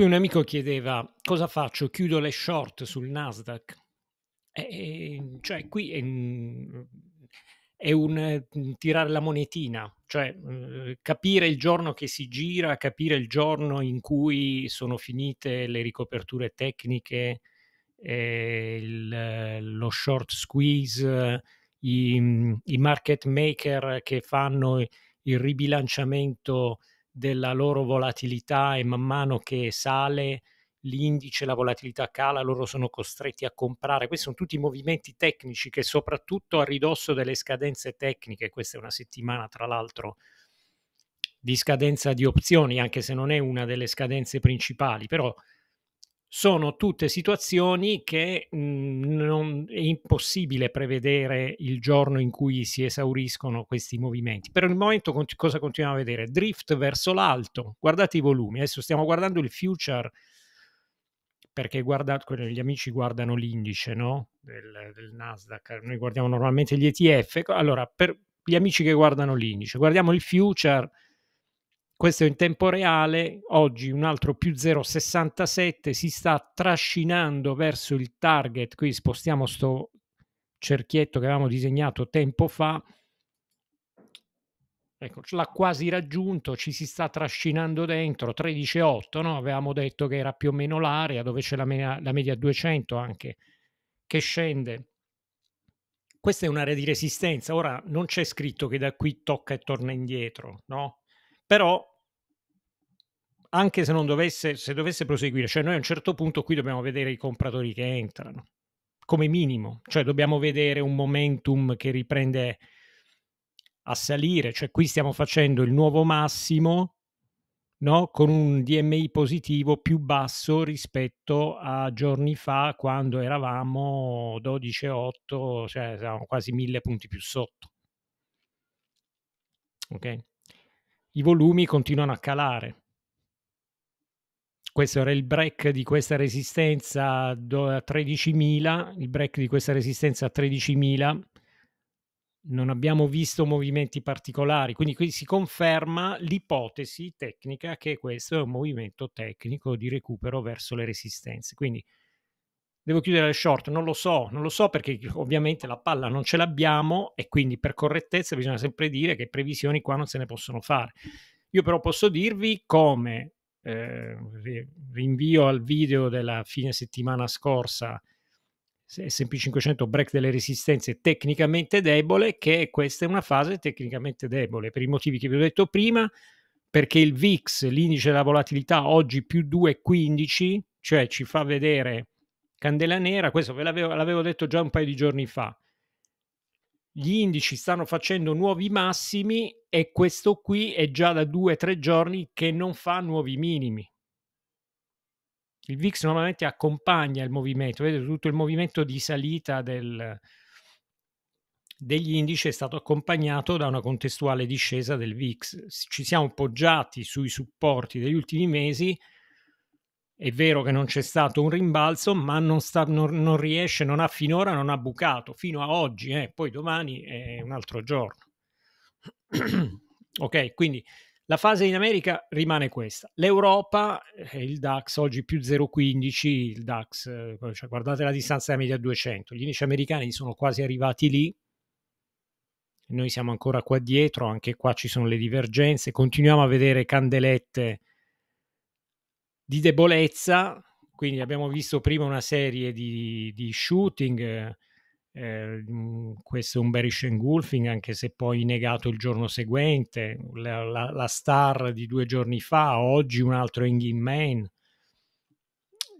qui un amico chiedeva cosa faccio, chiudo le short sul Nasdaq? E, cioè qui è, mm, è un mm, tirare la monetina, cioè mm, capire il giorno che si gira, capire il giorno in cui sono finite le ricoperture tecniche, eh, il, lo short squeeze, i, i, market maker che fanno il ribilanciamento della loro volatilità e man mano che sale l'indice, la volatilità cala, loro sono costretti a comprare. Questi sono tutti movimenti tecnici che soprattutto a ridosso delle scadenze tecniche, questa è una settimana tra l'altro di scadenza di opzioni, anche se non è una delle scadenze principali, però sono tutte situazioni che mh, mhmm, è impossibile prevedere il giorno in cui si esauriscono questi movimenti. Per il momento cont- cosa continuiamo a vedere? Drift verso l'alto, guardate i volumi, adesso stiamo guardando il future perché guarda, gli amici guardano l'indice no? del, del Nasdaq, noi guardiamo normalmente gli ETF, allora per gli amici che guardano l'indice, guardiamo il future questo è in tempo reale, oggi un altro più 0,67 si sta trascinando verso il target, qui spostiamo sto cerchietto che avevamo disegnato tempo fa, ecco, l'ha quasi raggiunto, ci si sta trascinando dentro, 13,8, no? avevamo detto che era più o meno l'area dove c'è la, media, la media 200 anche, che scende. Questa è un'area di resistenza, ora non c'è scritto che da qui tocca e torna indietro, no? però anche se non dovesse, se dovesse proseguire, cioè noi a un certo punto qui dobbiamo vedere i compratori che entrano, come minimo, cioè dobbiamo vedere un momentum che riprende a salire, cioè qui stiamo facendo il nuovo massimo no? con un DMI positivo più basso rispetto a giorni fa quando eravamo 12,8, cioè siamo quasi 1000 punti più sotto. Ok? I volumi continuano a calare questo era il break di questa resistenza a 13.000, il break di questa resistenza a 13.000, non abbiamo visto movimenti particolari, quindi qui si conferma l'ipotesi tecnica che questo è un movimento tecnico di recupero verso le resistenze. Quindi devo chiudere il short, non lo so, non lo so perché ovviamente la palla non ce l'abbiamo e quindi per correttezza bisogna sempre dire che previsioni qua non se ne possono fare. Io però posso dirvi come eh, rinvio al video della fine settimana scorsa SP500 break delle resistenze tecnicamente debole, che questa è una fase tecnicamente debole per i motivi che vi ho detto prima, perché il VIX, l'indice della volatilità, oggi più 2,15, cioè ci fa vedere candela nera, questo ve l'avevo, l'avevo detto già un paio di giorni fa, gli indici stanno facendo nuovi massimi e questo qui è già da due o tre giorni che non fa nuovi minimi. Il VIX normalmente accompagna il movimento, vedete tutto il movimento di salita del, degli indici è stato accompagnato da una contestuale discesa del VIX. Ci siamo poggiati sui supporti degli ultimi mesi, è vero che non c'è stato un rimbalzo, ma non, sta, non, non riesce, non ha finora, non ha bucato, fino a oggi, eh, poi domani è un altro giorno. ok, quindi la fase in America rimane questa. L'Europa, eh, il DAX oggi più 0,15, il DAX, eh, cioè guardate la distanza media 200, gli indici americani sono quasi arrivati lì, noi siamo ancora qua dietro, anche qua ci sono le divergenze, continuiamo a vedere candelette di debolezza, quindi abbiamo visto prima una serie di, di shooting, eh, mm, questo è un bearish engulfing, anche se poi negato il giorno seguente, la, la, la star di due giorni fa, oggi un altro hanging main.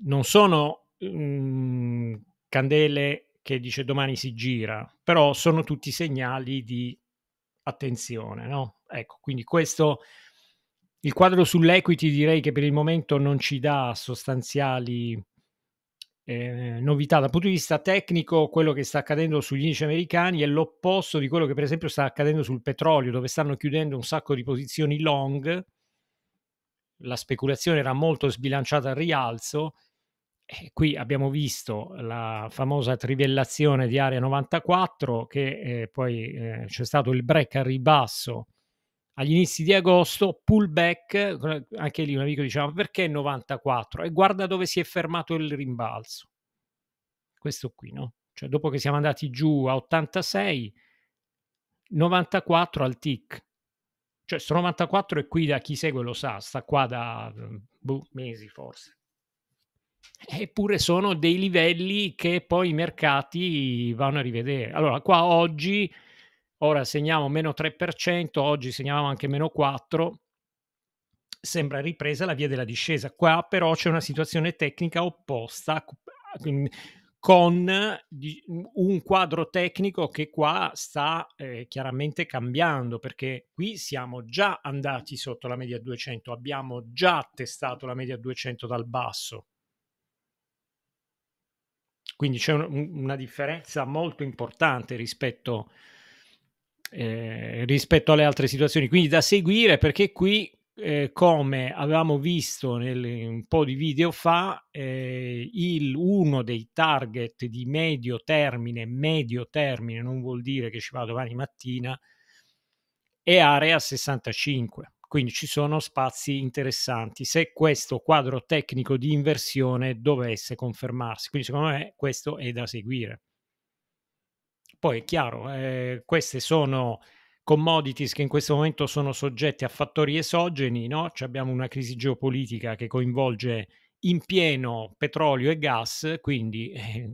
Non sono mh, mm, candele che dice domani si gira, però sono tutti segnali di attenzione, no? Ecco, quindi questo il quadro sull'equity direi che per il momento non ci dà sostanziali eh, novità dal punto di vista tecnico quello che sta accadendo sugli indici americani è l'opposto di quello che per esempio sta accadendo sul petrolio dove stanno chiudendo un sacco di posizioni long la speculazione era molto sbilanciata al rialzo e qui abbiamo visto la famosa trivellazione di area 94 che eh, poi eh, c'è stato il break a ribasso agli inizi di agosto, pullback, eh, anche lì un amico diceva perché 94? E guarda dove si è fermato il rimbalzo. Questo qui, no? Cioè dopo che siamo andati giù a 86, 94 al tick. Cioè sto 94 è qui da chi segue lo sa, sta qua da mm, boh, mesi forse. Eppure sono dei livelli che poi i mercati vanno a rivedere. Allora qua oggi ora segniamo meno 3%, oggi segniamo anche meno 4%, sembra ripresa la via della discesa. Qua però c'è una situazione tecnica opposta con un quadro tecnico che qua sta eh, chiaramente cambiando perché qui siamo già andati sotto la media 200, abbiamo già testato la media 200 dal basso. Quindi c'è un, una differenza molto importante rispetto a eh, rispetto alle altre situazioni. Quindi da seguire perché qui, eh, come avevamo visto nel, un po' di video fa, eh, il, uno dei target di medio termine, medio termine non vuol dire che ci va domani mattina, è area 65. Quindi ci sono spazi interessanti se questo quadro tecnico di inversione dovesse confermarsi. Quindi secondo me questo è da seguire. Poi è chiaro, eh, queste sono commodities che in questo momento sono soggette a fattori esogeni, no? Cioè abbiamo una crisi geopolitica che coinvolge in pieno petrolio e gas, quindi eh,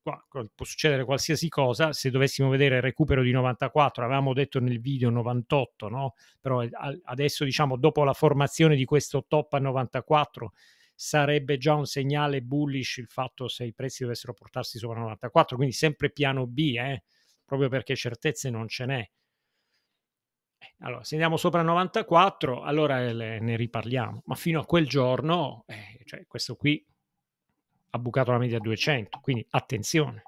può succedere qualsiasi cosa. Se dovessimo vedere il recupero di 94, avevamo detto nel video 98, no? Però eh, adesso diciamo dopo la formazione di questo top a 94 sarebbe già un segnale bullish il fatto se i prezzi dovessero portarsi sopra 94, quindi sempre piano B, eh? proprio perché certezze non ce n'è. Eh, allora, se andiamo sopra 94, allora eh, le, ne riparliamo, ma fino a quel giorno, eh, cioè questo qui ha bucato la media 200, quindi attenzione.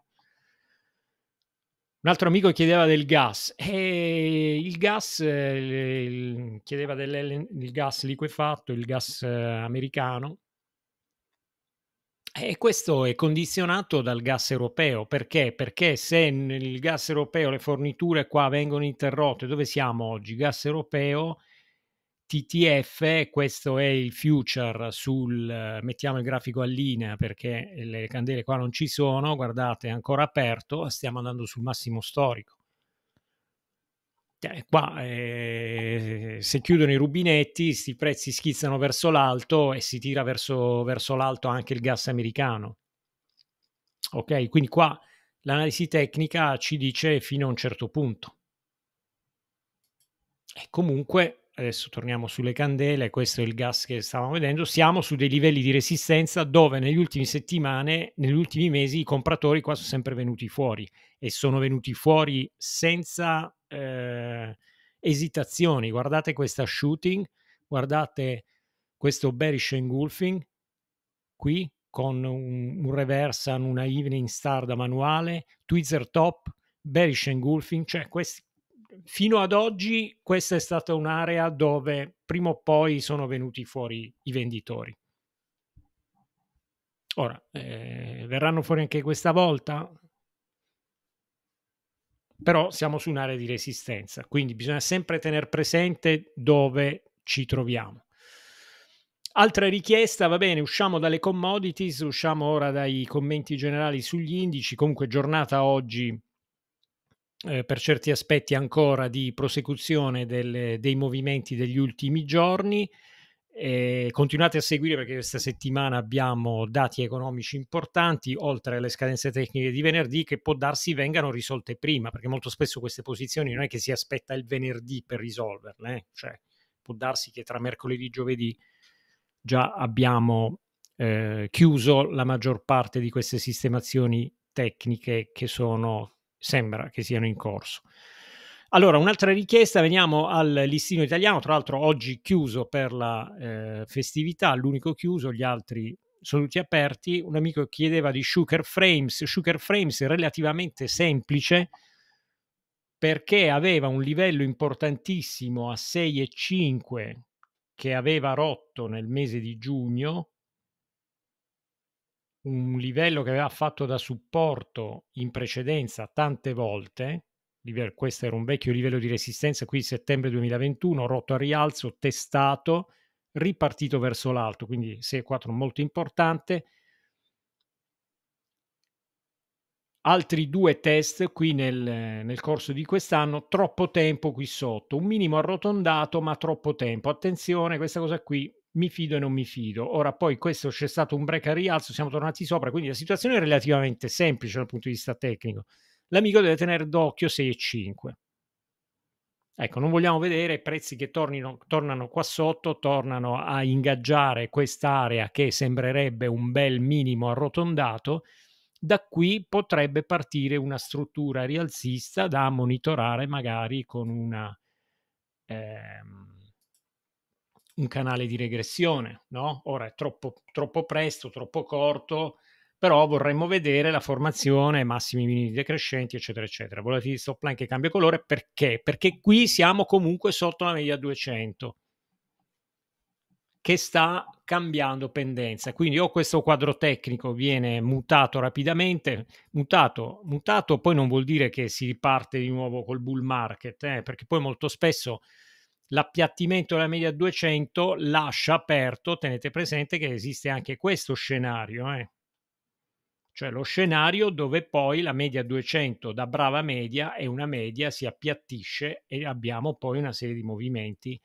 Un altro amico chiedeva del gas. E eh, il gas il, chiedeva del gas liquefatto, il gas americano. Eh, e questo è condizionato dal gas europeo, perché? Perché se nel gas europeo, le forniture qua vengono interrotte, dove siamo oggi? Gas europeo, TTF, questo è il future sul, mettiamo il grafico a linea perché le candele qua non ci sono, guardate è ancora aperto, stiamo andando sul massimo storico. Cioè, qua eh, se chiudono i rubinetti, i prezzi schizzano verso l'alto e si tira verso, verso l'alto anche il gas americano. Ok, quindi qua l'analisi tecnica ci dice fino a un certo punto. E comunque, adesso torniamo sulle candele, questo è il gas che stavamo vedendo, siamo su dei livelli di resistenza dove negli ultimi settimane, negli ultimi mesi, i compratori qua sono sempre venuti fuori e sono venuti fuori senza... Eh, eh, esitazioni. Guardate questa shooting, guardate questo bearish engulfing qui con un, un reversa, una evening star da manuale, tweezer top, bearish engulfing, cioè questi, fino ad oggi questa è stata un'area dove prima o poi sono venuti fuori i venditori. Ora, eh, verranno fuori anche questa volta? però siamo su un'area di resistenza, quindi bisogna sempre tenere presente dove ci troviamo. Altra richiesta, va bene, usciamo dalle commodities, usciamo ora dai commenti generali sugli indici, comunque giornata oggi eh, per certi aspetti ancora di prosecuzione del, dei movimenti degli ultimi giorni, e ehm, continuate a seguire perché questa settimana abbiamo dati economici importanti, oltre alle scadenze tecniche di venerdì, che può darsi vengano risolte prima, perché molto spesso queste posizioni non è che si aspetta il venerdì per risolverle, eh? cioè può darsi che tra mercoledì e giovedì già abbiamo eh, chiuso la maggior parte di queste sistemazioni tecniche che sono, sembra che siano in corso. Allora, un'altra richiesta, veniamo al listino italiano, tra l'altro oggi chiuso per la eh, festività, l'unico chiuso, gli altri sono tutti aperti. Un amico chiedeva di Sugar Frames, Sugar Frames è relativamente semplice perché aveva un livello importantissimo a 6,5 che aveva rotto nel mese di giugno, un livello che aveva fatto da supporto in precedenza tante volte questo era un vecchio livello di resistenza qui settembre 2021, rotto a rialzo, testato, ripartito verso l'alto, quindi 6,4 molto importante. Altri due test qui nel, nel corso di quest'anno, troppo tempo qui sotto, un minimo arrotondato ma troppo tempo. Attenzione, questa cosa qui mi fido e non mi fido. Ora poi questo c'è stato un break a rialzo, siamo tornati sopra, quindi la situazione è relativamente semplice dal punto di vista tecnico l'amico deve tenere d'occhio 6 e 5. Ecco, non vogliamo vedere prezzi che tornino, tornano qua sotto, tornano a ingaggiare quest'area che sembrerebbe un bel minimo arrotondato. Da qui potrebbe partire una struttura rialzista da monitorare magari con una, ehm, un canale di regressione. No? Ora è troppo, troppo presto, troppo corto, però vorremmo vedere la formazione, massimi minimi decrescenti, eccetera, eccetera. Volatility di stop line che cambia colore, perché? Perché qui siamo comunque sotto la media 200 che sta cambiando pendenza. Quindi o questo quadro tecnico viene mutato rapidamente, mutato, mutato poi non vuol dire che si riparte di nuovo col bull market, eh, perché poi molto spesso l'appiattimento della media 200 lascia aperto, tenete presente che esiste anche questo scenario, eh, cioè lo scenario dove poi la media 200 da brava media è una media, si appiattisce e abbiamo poi una serie di movimenti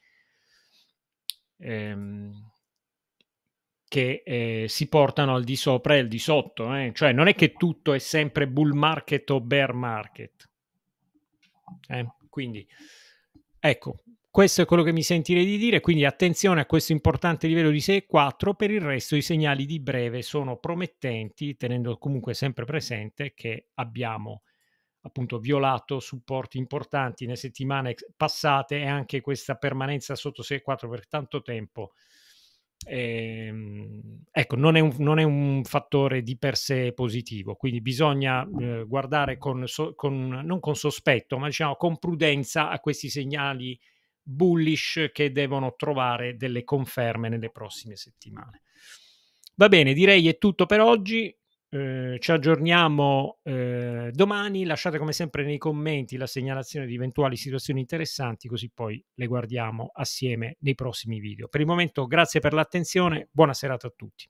ehm, che eh, si portano al di sopra e al di sotto, eh? cioè non è che tutto è sempre bull market o bear market. Eh? Quindi ecco, questo è quello che mi sentirei di dire, quindi attenzione a questo importante livello di 6,4, per il resto i segnali di breve sono promettenti, tenendo comunque sempre presente che abbiamo appunto violato supporti importanti nelle settimane passate e anche questa permanenza sotto 6,4 per tanto tempo. Ehm, ecco, non è, un, non è, un, fattore di per sé positivo, quindi bisogna eh, guardare con, so, con, non con sospetto, ma diciamo con prudenza a questi segnali bullish che devono trovare delle conferme nelle prossime settimane. Va bene, direi è tutto per oggi. Eh, ci aggiorniamo eh, domani. Lasciate come sempre nei commenti la segnalazione di eventuali situazioni interessanti, così poi le guardiamo assieme nei prossimi video. Per il momento, grazie per l'attenzione. Buona serata a tutti.